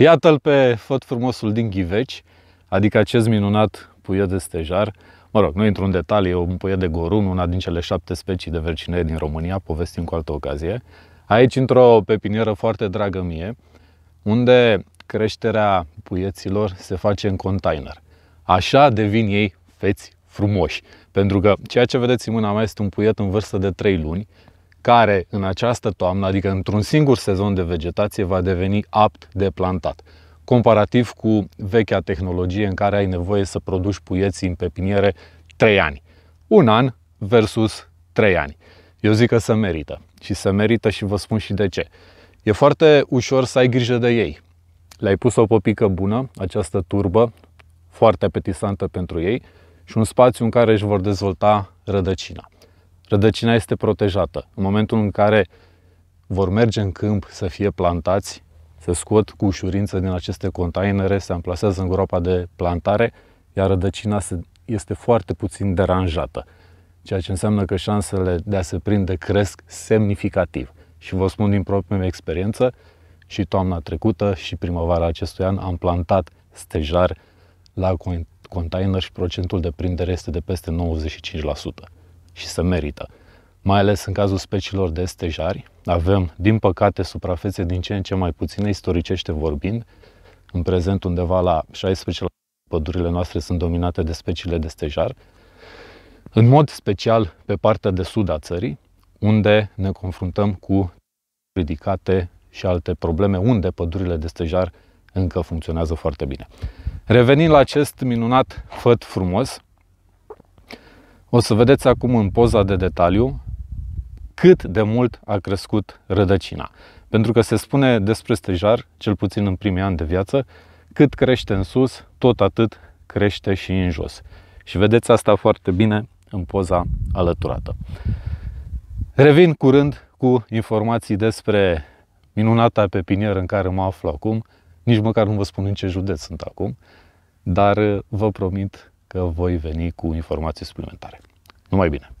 Iată-l pe făt frumosul din Ghiveci, adică acest minunat puie de stejar. Mă rog, nu intru în detalii, e un puie de gorun, una din cele șapte specii de vercine din România, povestim cu altă ocazie. Aici, într-o pepinieră foarte dragă mie, unde creșterea puieților se face în container. Așa devin ei feți frumoși. Pentru că ceea ce vedeți în mâna mea este un puiet în vârstă de 3 luni, care în această toamnă, adică într-un singur sezon de vegetație, va deveni apt de plantat. Comparativ cu vechea tehnologie în care ai nevoie să produci puieții în pepiniere 3 ani. Un an versus 3 ani. Eu zic că se merită și se merită și vă spun și de ce. E foarte ușor să ai grijă de ei. Le-ai pus o popică bună, această turbă, foarte apetisantă pentru ei și un spațiu în care își vor dezvolta rădăcina rădăcina este protejată. În momentul în care vor merge în câmp să fie plantați, se scot cu ușurință din aceste containere, se amplasează în groapa de plantare, iar rădăcina este foarte puțin deranjată, ceea ce înseamnă că șansele de a se prinde cresc semnificativ. Și vă spun din propria mea experiență, și toamna trecută și primăvara acestui an am plantat stejar la container și procentul de prindere este de peste 95% și se merită. Mai ales în cazul speciilor de stejari, avem, din păcate, suprafețe din ce în ce mai puține, istoricește vorbind. În prezent, undeva la 16% pădurile noastre sunt dominate de speciile de stejar, în mod special pe partea de sud a țării, unde ne confruntăm cu ridicate și alte probleme, unde pădurile de stejar încă funcționează foarte bine. Revenind la acest minunat făt frumos, o să vedeți acum în poza de detaliu cât de mult a crescut rădăcina. Pentru că se spune despre stejar, cel puțin în primii ani de viață, cât crește în sus, tot atât crește și în jos. Și vedeți asta foarte bine în poza alăturată. Revin curând cu informații despre minunata pepinieră în care mă aflu acum. Nici măcar nu vă spun în ce județ sunt acum, dar vă promit că voi veni cu informații suplimentare. Numai bine!